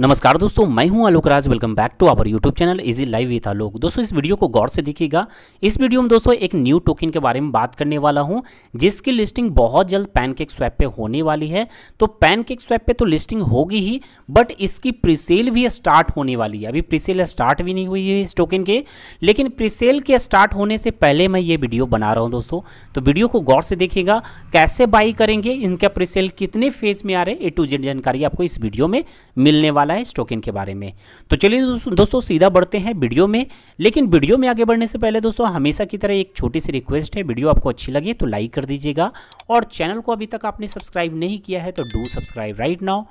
नमस्कार दोस्तों मैं हूं Alok Raj welcome back to our YouTube channel easy live with Alok दोस्तों इस वीडियो को गौर से देखिएगा इस वीडियो में दोस्तों एक न्यू टोकन के बारे में बात करने वाला हूं जिसकी लिस्टिंग बहुत जल्द पैनकेक स्वैप पे होने वाली है तो पैनकेक स्वैप पे तो लिस्टिंग होगी ही बट इसकी प्रीसेल भी स्टार्ट होने वाली है अभी प्रीसेल स्टार्ट भी नहीं हुई है इस टोकन के लेकिन प्रीसेल के स्टार्ट होने से पहले मैं ये वीडियो बना रहा हूँ दोस्तों तो वीडियो को गौर से देखिएगा कैसे बाई करेंगे इनका प्रीसेल कितने फेज में आ रहे ए टू जेड जानकारी आपको इस वीडियो में मिलने वाला वाला है इस टोकन के बारे में तो चलिए दोस्तों दोस्तों सीधा बढ़ते हैं वीडियो में लेकिन वीडियो में आगे बढ़ने से पहले दोस्तों हमेशा की तरह एक छोटी सी रिक्वेस्ट है वीडियो आपको अच्छी लगे तो लाइक कर दीजिएगा और चैनल को अभी तक आपने सब्सक्राइब नहीं किया है तो डू सब्सक्राइब राइट नाउ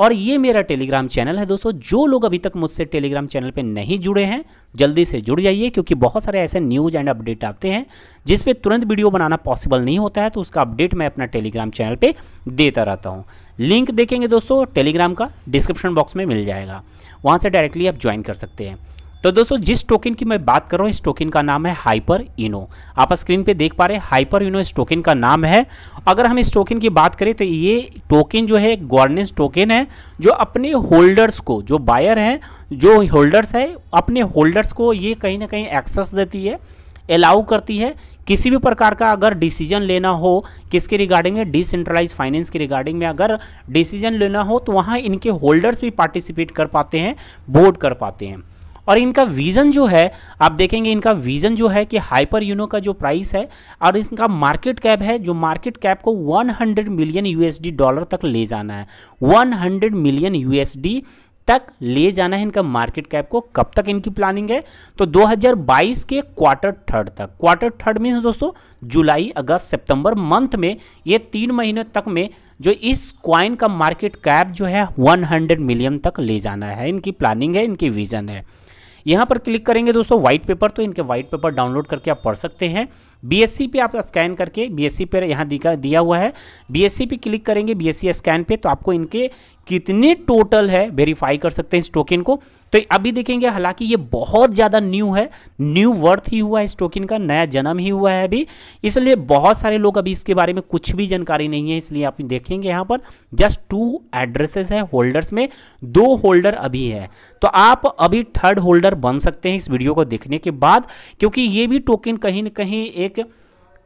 और ये मेरा टेलीग्राम चैनल है दोस्तों जो लोग अभी तक मुझसे टेलीग्राम चैनल पे नहीं जुड़े हैं जल्दी से जुड़ जाइए क्योंकि बहुत सारे ऐसे न्यूज़ एंड अपडेट आते हैं जिस पे तुरंत वीडियो बनाना पॉसिबल नहीं होता है तो उसका अपडेट मैं अपना टेलीग्राम चैनल पर देता रहता हूँ लिंक देखेंगे दोस्तों टेलीग्राम का डिस्क्रिप्शन बॉक्स में मिल जाएगा वहाँ से डायरेक्टली आप ज्वाइन कर सकते हैं तो दोस्तों जिस टोकन की मैं बात कर रहा हूँ इस टोकन का नाम है हाइपर इनो आप स्क्रीन पे देख पा रहे हैं हाइपर इनो इस टोकन का नाम है अगर हम इस टोकन की बात करें तो ये टोकन जो है गवर्नेंस टोकन है जो अपने होल्डर्स को जो बायर हैं जो होल्डर्स है अपने होल्डर्स को ये कहीं ना कहीं एक्सेस देती है अलाउ करती है किसी भी प्रकार का अगर डिसीजन लेना हो किसके रिगार्डिंग में डिसेंट्रलाइज फाइनेंस के रिगार्डिंग में अगर डिसीजन लेना हो तो वहाँ इनके होल्डर्स भी पार्टिसिपेट कर पाते हैं वोट कर पाते हैं और इनका विज़न जो है आप देखेंगे इनका विज़न जो है कि हाइपर यूनो का जो प्राइस है और इनका मार्केट कैप है जो मार्केट कैप को 100 मिलियन यूएसडी डॉलर तक ले जाना है 100 मिलियन यूएसडी तक ले जाना है इनका मार्केट कैप को कब तक इनकी प्लानिंग है तो 2022 के क्वार्टर थर्ड तक क्वार्टर थर्ड मीन्स दोस्तों जुलाई अगस्त सितंबर मंथ में ये तीन महीने तक में जो इस क्वाइन का मार्केट कैप जो है 100 मिलियन तक ले जाना है इनकी प्लानिंग है इनकी विजन है यहाँ पर क्लिक करेंगे दोस्तों व्हाइट पेपर तो इनके व्हाइट पेपर डाउनलोड करके आप पढ़ सकते हैं बीएससी पे आप स्कैन करके बीएससी पे यहाँ दिया हुआ है बीएससी पे क्लिक करेंगे बीएससी स्कैन पे तो आपको इनके कितने टोटल है वेरीफाई कर सकते हैं इस टोकन को तो अभी देखेंगे हालांकि ये बहुत ज़्यादा न्यू है न्यू वर्थ ही हुआ है इस टोकन का नया जन्म ही हुआ है अभी इसलिए बहुत सारे लोग अभी इसके बारे में कुछ भी जानकारी नहीं है इसलिए आप देखेंगे यहाँ पर जस्ट टू एड्रेसेस है होल्डर्स में दो होल्डर अभी है तो आप अभी थर्ड होल्डर बन सकते हैं इस वीडियो को देखने के बाद क्योंकि ये भी टोकन कहीं ना कहीं एक एक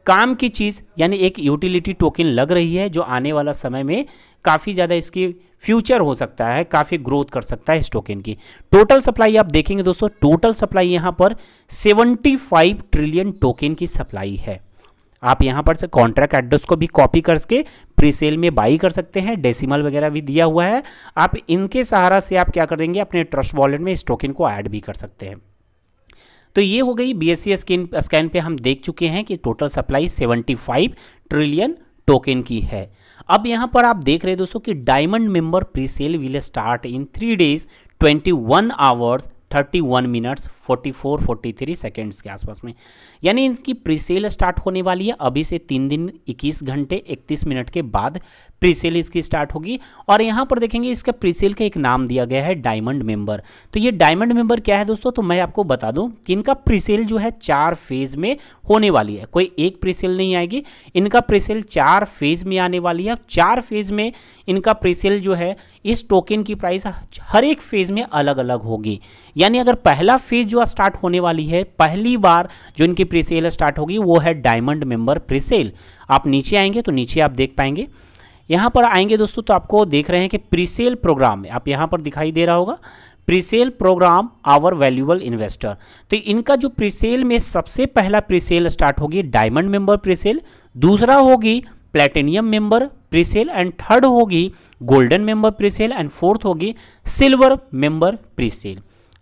काम की चीज़ यानी एक यूटिलिटी टोकन लग रही है जो आने वाला समय में काफ़ी ज़्यादा इसकी फ्यूचर हो सकता है काफ़ी ग्रोथ कर सकता है इस टोकन की टोटल सप्लाई आप देखेंगे दोस्तों टोटल सप्लाई यहाँ पर 75 ट्रिलियन टोकन की सप्लाई है आप यहाँ पर से कॉन्ट्रैक्ट एड्रेस को भी कॉपी करके प्रीसेल में बाई कर सकते हैं डेसिमल वगैरह भी दिया हुआ है आप इनके सहारा से आप क्या कर देंगे अपने ट्रस्ट वॉलेट में इस टोकन को ऐड भी कर सकते हैं तो ये हो गई बी एस स्कैन स्कैन पे हम देख चुके हैं कि टोटल सप्लाई 75 ट्रिलियन टोकन की है अब यहाँ पर आप देख रहे हैं दोस्तों कि diamond member pre sale will start in three days 21 hours 31 minutes 44 43 seconds के आसपास में यानी इनकी सेल स्टार्ट होने वाली है अभी से तीन दिन 21 घंटे 31 मिनट के बाद प्रीसेल इसकी स्टार्ट होगी और यहाँ पर देखेंगे इसका प्रीसेल का एक नाम दिया गया है डायमंड मेंबर तो ये डायमंड मेंबर क्या है दोस्तों तो मैं आपको बता दूँ कि इनका सेल जो है चार फेज में होने वाली है कोई एक सेल नहीं आएगी इनका सेल चार फेज में आने वाली है चार फेज में इनका सेल जो है इस टोकन की प्राइस हर एक फेज में अलग अलग होगी यानी अगर पहला फेज जो स्टार्ट होने वाली है पहली बार जो इनकी प्रीसेल स्टार्ट होगी वो है डायमंड मेंबर प्रीसेल आप नीचे आएंगे तो नीचे आप देख पाएंगे यहाँ पर आएंगे दोस्तों तो आपको देख रहे हैं कि प्रीसेल प्रोग्राम आप यहाँ पर दिखाई दे रहा होगा presale program our valuable investor तो इनका जो प्रीसेल में सबसे पहला प्रीसेल स्टार्ट होगी डायमंड मेंबर प्रीसेल दूसरा होगी platinum member presale and third होगी golden member presale and fourth होगी सिल्वर मेंबर प्रीसेल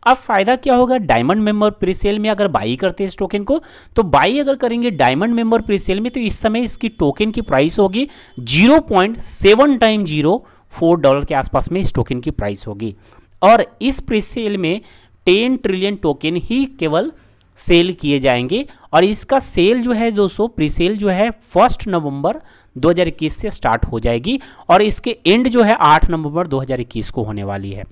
अब फायदा क्या होगा डायमंड मेंबर प्रीसेल में अगर बाई करते हैं इस टोकन को तो बाई अगर करेंगे डायमंड मेंबर प्रीसेल में तो इस समय इसकी टोकन की प्राइस होगी zero point seven time zero four dollar के आसपास में इस टोकन की प्राइस होगी और इस प्रीसेल में टेन ट्रिलियन टोकन ही केवल सेल किए जाएंगे और इसका सेल जो है दोस्तों प्रीसेल जो है फर्स्ट नवंबर 2021 से स्टार्ट हो जाएगी और इसके एंड जो है 8 नवंबर 2021 को होने वाली है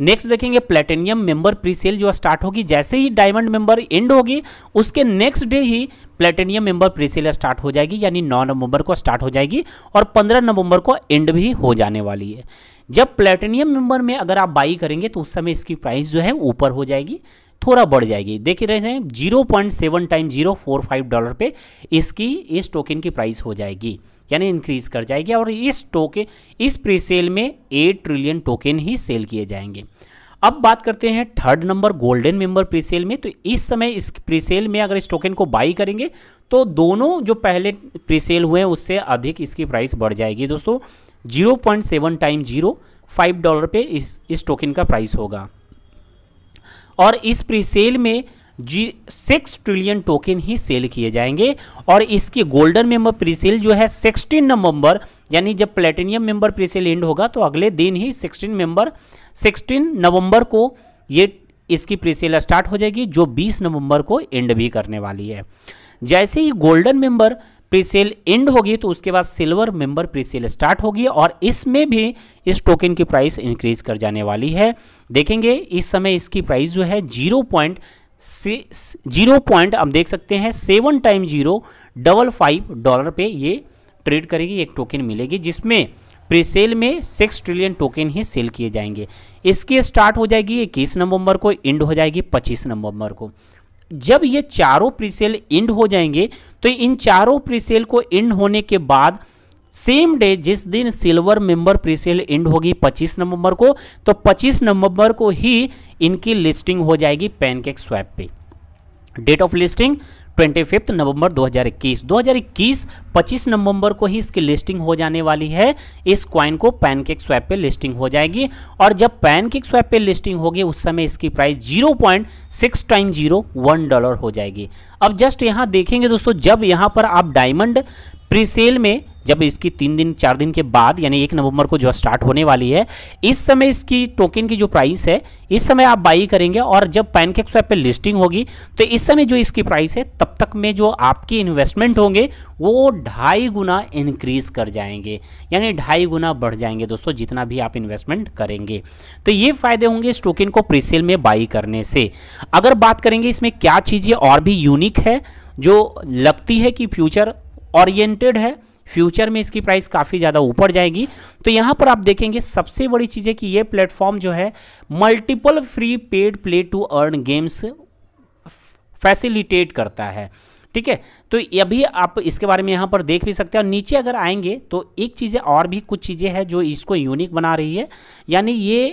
नेक्स्ट देखेंगे प्लेटेनियम मेंबर प्रीसेल जो स्टार्ट होगी जैसे ही डायमंड मेंबर एंड होगी उसके नेक्स्ट डे ही प्लेटेनियम मेंबर प्रीसेल स्टार्ट हो जाएगी यानी 9 नवंबर को स्टार्ट हो जाएगी और 15 नवंबर को एंड भी हो जाने वाली है जब प्लेटेनियम मेंबर में अगर आप बाई करेंगे तो उस समय इसकी प्राइस जो है ऊपर हो जाएगी थोड़ा बढ़ जाएगी देख रहे हैं zero point seven time zero four five dollar पर इसकी इस टोकन की प्राइस हो जाएगी यानी इंक्रीज कर जाएगी और इस टोके इस प्री सेल में एट ट्रिलियन टोकन ही सेल किए जाएंगे अब बात करते हैं third number golden member sale में तो इस समय इस प्रीसेल में अगर इस टोकन को बाई करेंगे तो दोनों जो पहले प्रीसेल हुए हैं उससे अधिक इसकी प्राइस बढ़ जाएगी दोस्तों zero point seven time zero five dollar पे इस इस टोकन का प्राइस होगा और इस प्रीसेल में जी सिक्स ट्रिलियन टोकन ही सेल किए जाएंगे और इसकी गोल्डन मेंबर प्रीसेल जो है सिक्सटीन नवंबर यानी जब प्लेटिनियम मेंबर प्रीसेल एंड होगा तो अगले दिन ही सिक्सटीन मेंबर सिक्सटीन नवंबर को ये इसकी प्रीसेल स्टार्ट हो जाएगी जो बीस नवंबर को एंड भी करने वाली है जैसे ही गोल्डन मेंबर प्रीसेल एंड होगी तो उसके बाद सिल्वर मेंबर प्रीसेल स्टार्ट होगी और इसमें भी इस टोकन की प्राइस इंक्रीज कर जाने वाली है देखेंगे इस समय इसकी प्राइस जो है जीरो पॉइंट से जीरो पॉइंट हम देख सकते हैं seven time zero double five dollar पे ये ट्रेड करेगी एक टोकन मिलेगी जिसमें प्रीसेल में सिक्स ट्रिलियन टोकन ही सेल किए जाएंगे इसकी स्टार्ट हो जाएगी इक्कीस नवंबर को एंड हो जाएगी पच्चीस नवंबर को जब ये चारों प्रीसेल एंड हो जाएंगे तो इन चारों प्रीसेल को एंड होने के बाद सेम डे जिस दिन सिल्वर मेंबर प्रीसेल एंड होगी 25 नवंबर को तो 25 नवंबर को ही इनकी लिस्टिंग हो जाएगी पैनकेक स्वैप पे date of listing twenty fifth नवंबर 2021 2021 25 नवंबर को ही इसकी लिस्टिंग हो जाने वाली है इस क्वाइन को पैनकेक स्वैप पे लिस्टिंग हो जाएगी और जब पैनकेक स्वैप पे लिस्टिंग होगी उस समय इसकी price zero point six time zero one dollar हो जाएगी अब जस्ट यहाँ देखेंगे दोस्तों जब यहाँ पर आप डायमंड प्रीसेल में जब इसकी तीन दिन चार दिन के बाद यानी एक नवंबर को जो स्टार्ट होने वाली है इस समय इसकी टोकन की जो प्राइस है इस समय आप बाई करेंगे और जब पैनकेक स्वैप पे लिस्टिंग होगी तो इस समय जो इसकी प्राइस है तब तक में जो आपकी इन्वेस्टमेंट होंगे वो ढाई गुना इंक्रीज कर जाएंगे यानी ढाई गुना बढ़ जाएंगे दोस्तों जितना भी आप इन्वेस्टमेंट करेंगे तो ये फायदे होंगे इस टोकन को प्रीसेल में बाई करने से अगर बात करेंगे इसमें क्या चीज़ें और भी यूनिक है जो लगती है कि फ्यूचर ओरिएंटेड है फ्यूचर में इसकी प्राइस काफ़ी ज़्यादा ऊपर जाएगी तो यहाँ पर आप देखेंगे सबसे बड़ी चीज़ है कि ये प्लेटफॉर्म जो है multiple free paid play to earn games facilitate करता है ठीक है तो अभी आप इसके बारे में यहाँ पर देख भी सकते हैं और नीचे अगर आएंगे तो एक चीज़ें और भी कुछ चीज़ें हैं जो इसको यूनिक बना रही है यानी ये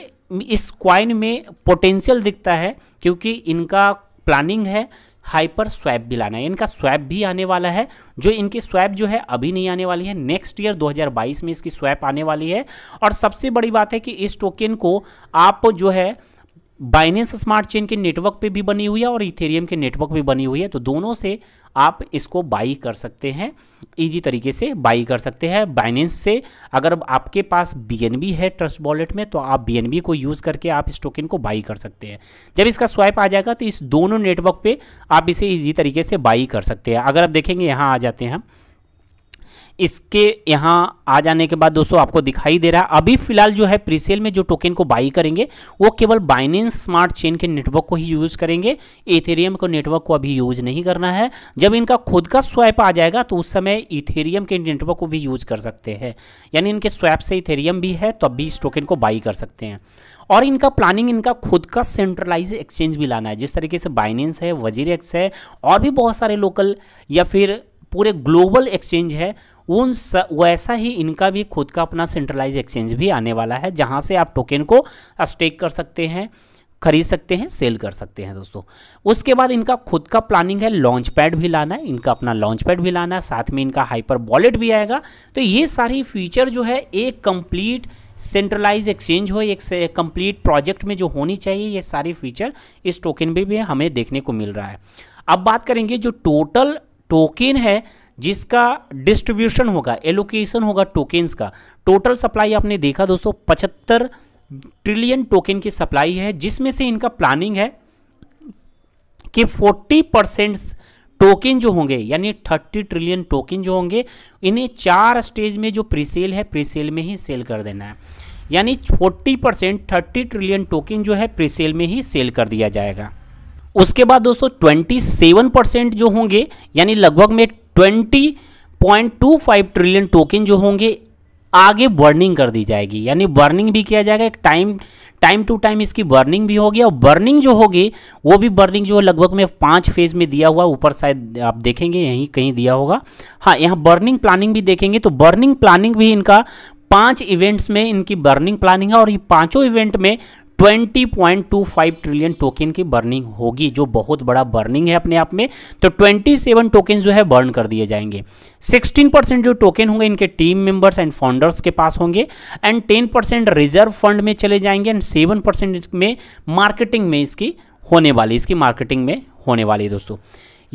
इस क्वाइन में पोटेंशियल दिखता है क्योंकि इनका प्लानिंग है हाइपर स्वैप भी लाना है इनका स्वैप भी आने वाला है जो इनकी स्वैप जो है अभी नहीं आने वाली है नेक्स्ट ईयर 2022 में इसकी स्वैप आने वाली है और सबसे बड़ी बात है कि इस टोकन को आप जो है बाइनेंस स्मार्ट चेन के नेटवर्क पे भी बनी हुई है और इथेरियम के नेटवर्क पे बनी हुई है तो दोनों से आप इसको बाई कर सकते हैं इजी तरीके से बाई कर सकते हैं बाइनेंस से अगर आपके पास बी है ट्रस्ट वॉलेट में तो आप बी को यूज़ करके आप इस टोकन को बाई कर सकते हैं जब इसका स्वाइप आ जाएगा तो इस दोनों नेटवर्क पर आप इसे ईजी तरीके से बाई कर सकते हैं अगर आप देखेंगे यहाँ आ जाते हैं हम इसके यहाँ आ जाने के बाद दोस्तों आपको दिखाई दे रहा है अभी फिलहाल जो है प्रीसेल में जो टोकन को बाई करेंगे वो केवल बाइनेंस स्मार्ट चेन के नेटवर्क को ही यूज़ करेंगे इथेरियम को नेटवर्क को अभी यूज़ नहीं करना है जब इनका खुद का स्वैप आ जाएगा तो उस समय इथेरियम के नेटवर्क को भी यूज़ कर सकते हैं यानी इनके स्वैप से इथेरियम भी है तब भी इस टोकन को बाई कर सकते हैं और इनका प्लानिंग इनका खुद का सेंट्रलाइज एक्सचेंज भी लाना है जिस तरीके से बाइनेंस है वजीर एक्स है और भी बहुत सारे लोकल या फिर पूरे ग्लोबल एक्सचेंज है उन स, वैसा ही इनका भी खुद का अपना सेंट्रलाइज एक्सचेंज भी आने वाला है जहाँ से आप टोकन को स्टेक कर सकते हैं खरीद सकते हैं सेल कर सकते हैं दोस्तों उसके बाद इनका खुद का प्लानिंग है लॉन्च पैड भी लाना है इनका अपना लॉन्च पैड भी लाना है साथ में इनका हाइपर वॉलेट भी आएगा तो ये सारी फीचर जो है एक कंप्लीट सेंट्रलाइज एक्सचेंज हो एक कंप्लीट प्रोजेक्ट में जो होनी चाहिए ये सारी फीचर इस टोकन में भी हमें देखने को मिल रहा है अब बात करेंगे जो टोटल टोकन है जिसका डिस्ट्रीब्यूशन होगा एलोकेशन होगा टोकेंस का टोटल सप्लाई आपने देखा दोस्तों पचहत्तर ट्रिलियन टोकन की सप्लाई है जिसमें से इनका प्लानिंग है कि 40 परसेंट टोकन जो होंगे यानी 30 ट्रिलियन टोकन जो होंगे इन्हें चार स्टेज में जो प्रीसेल है प्रीसेल में ही सेल कर देना है यानी 40 परसेंट थर्टी ट्रिलियन टोकन जो है प्रीसेल में ही सेल कर दिया जाएगा उसके बाद दोस्तों 27 परसेंट जो होंगे यानी लगभग में 20.25 ट्रिलियन टोकन जो होंगे आगे बर्निंग कर दी जाएगी यानी बर्निंग भी किया जाएगा एक टाइम टाइम टू टाइम इसकी बर्निंग भी होगी और बर्निंग जो होगी वो भी बर्निंग जो लगभग में पांच फेज में दिया हुआ ऊपर शायद आप देखेंगे यहीं कहीं दिया होगा हाँ यहाँ बर्निंग प्लानिंग भी देखेंगे तो बर्निंग प्लानिंग भी इनका पांच इवेंट्स में इनकी बर्निंग प्लानिंग है और ये पांचों इवेंट में 20.25 ट्रिलियन टोकन की बर्निंग होगी जो बहुत बड़ा बर्निंग है अपने आप में तो 27 टोकन जो है बर्न कर दिए जाएंगे 16 परसेंट जो टोकन होंगे इनके टीम मेंबर्स एंड फाउंडर्स के पास होंगे एंड 10 परसेंट रिजर्व फंड में चले जाएंगे एंड 7 परसेंट में मार्केटिंग में इसकी होने वाली इसकी मार्केटिंग में होने वाली है दोस्तों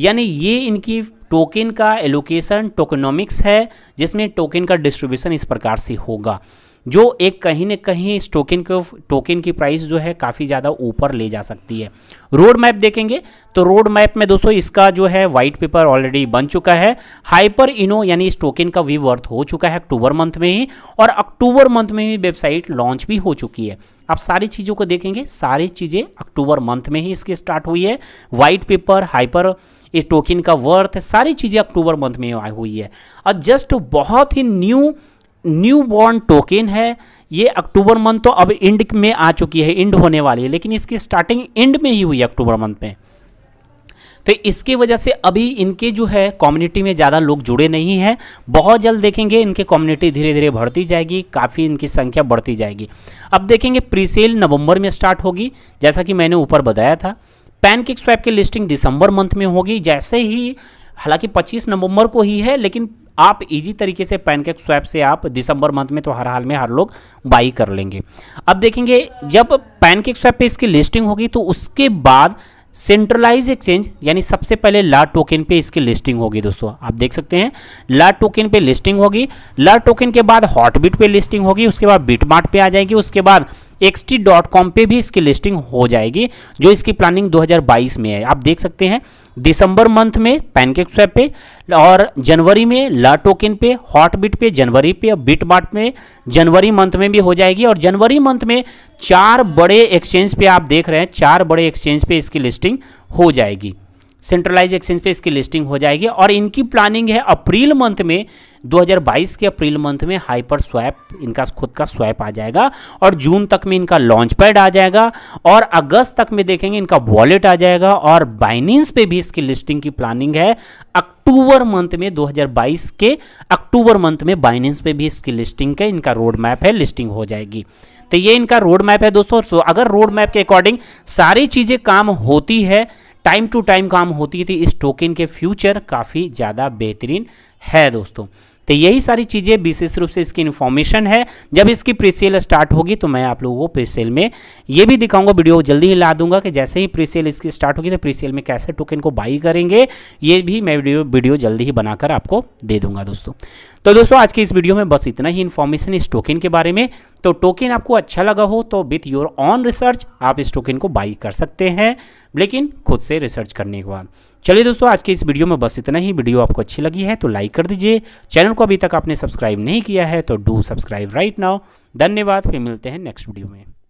यानी ये इनकी टोकन का एलोकेशन टोकनॉमिक्स है जिसमें टोकन का डिस्ट्रीब्यूशन इस प्रकार से होगा जो एक कहीं ना कहीं इस टोकन को टोकन की प्राइस जो है काफ़ी ज़्यादा ऊपर ले जा सकती है रोड मैप देखेंगे तो रोड मैप में दोस्तों इसका जो है वाइट पेपर ऑलरेडी बन चुका है हाइपर इनो यानी इस टोकन का वी वर्थ हो चुका है अक्टूबर मंथ में ही और अक्टूबर मंथ में ही वेबसाइट लॉन्च भी हो चुकी है आप सारी चीज़ों को देखेंगे सारी चीज़ें अक्टूबर मंथ में ही इसकी स्टार्ट हुई है वाइट पेपर हाइपर इस टोकन का वर्थ सारी चीज़ें अक्टूबर मंथ में हुई है और जस्ट बहुत ही न्यू न्यू बॉर्न टोकन है ये अक्टूबर मंथ तो अब एंड में आ चुकी है एंड होने वाली है लेकिन इसकी स्टार्टिंग एंड में ही हुई है अक्टूबर मंथ में तो इसकी वजह से अभी इनके जो है कम्युनिटी में ज़्यादा लोग जुड़े नहीं हैं बहुत जल्द देखेंगे इनके कम्युनिटी धीरे धीरे बढ़ती जाएगी काफ़ी इनकी संख्या बढ़ती जाएगी अब देखेंगे प्रीसेल नवंबर में स्टार्ट होगी जैसा कि मैंने ऊपर बताया था पैनकेक स्वैप की लिस्टिंग दिसंबर मंथ में होगी जैसे ही हालांकि 25 नवंबर को ही है लेकिन आप इजी तरीके से पैनकेक स्वैप से आप दिसंबर मंथ में तो हर हाल में हर लोग बाई कर लेंगे अब देखेंगे जब पैनकेक स्वैप पे इसकी लिस्टिंग होगी तो उसके बाद सेंट्रलाइज एक्सचेंज यानी सबसे पहले ला टोकन पे इसकी लिस्टिंग होगी दोस्तों आप देख सकते हैं ला टोकन पे लिस्टिंग होगी ला टोकन के बाद हॉटबिट पे लिस्टिंग होगी उसके बाद बिटमार्ट पे आ जाएगी उसके बाद एक्सटी डॉट कॉम पर भी इसकी लिस्टिंग हो जाएगी जो इसकी प्लानिंग 2022 में है आप देख सकते हैं दिसंबर मंथ में पैनकेक स्वैप पे और जनवरी में ला टोकन पे हॉट बिट पे जनवरी पे बिट मार्ट में जनवरी मंथ में भी हो जाएगी और जनवरी मंथ में चार बड़े एक्सचेंज पे आप देख रहे हैं चार बड़े एक्सचेंज पे इसकी लिस्टिंग हो जाएगी सेंट्रलाइज एक्सचेंज पे इसकी लिस्टिंग हो जाएगी और इनकी प्लानिंग है अप्रैल मंथ में 2022 के अप्रैल मंथ में हाइपर स्वैप इनका खुद का स्वैप आ जाएगा और जून तक में इनका लॉन्च पैड आ जाएगा और अगस्त तक में देखेंगे इनका वॉलेट आ जाएगा और बाइनेंस पे भी इसकी लिस्टिंग की प्लानिंग है अक्टूबर मंथ में 2022 के अक्टूबर मंथ में बाइनेंस पे भी इसकी लिस्टिंग का इनका रोड मैप है लिस्टिंग हो जाएगी तो ये इनका रोड मैप है दोस्तों तो अगर रोड मैप के अकॉर्डिंग सारी चीज़ें काम होती है टाइम टू टाइम काम होती थी इस टोकन के फ्यूचर काफ़ी ज़्यादा बेहतरीन है दोस्तों तो यही सारी चीज़ें विशेष रूप से इसकी इन्फॉर्मेशन है जब इसकी प्रीसेल स्टार्ट होगी तो मैं आप लोगों को प्रीसेल में ये भी दिखाऊंगा वीडियो जल्दी ही ला दूंगा कि जैसे ही प्रीसेल इसकी स्टार्ट होगी तो प्रीसेल में कैसे टोकन को बाई करेंगे ये भी मैं वीडियो वीडियो जल्दी ही बनाकर आपको दे दूंगा दोस्तों तो दोस्तों आज की इस वीडियो में बस इतना ही इन्फॉर्मेशन इस टोकन के बारे में तो टोकन आपको अच्छा लगा हो तो विथ योर ऑन रिसर्च आप इस टोकन को बाई कर सकते हैं लेकिन खुद से रिसर्च करने के बाद चलिए दोस्तों आज के इस वीडियो में बस इतना ही वीडियो आपको अच्छी लगी है तो लाइक कर दीजिए चैनल को अभी तक आपने सब्सक्राइब नहीं किया है तो डू सब्सक्राइब राइट नाउ धन्यवाद फिर मिलते हैं नेक्स्ट वीडियो में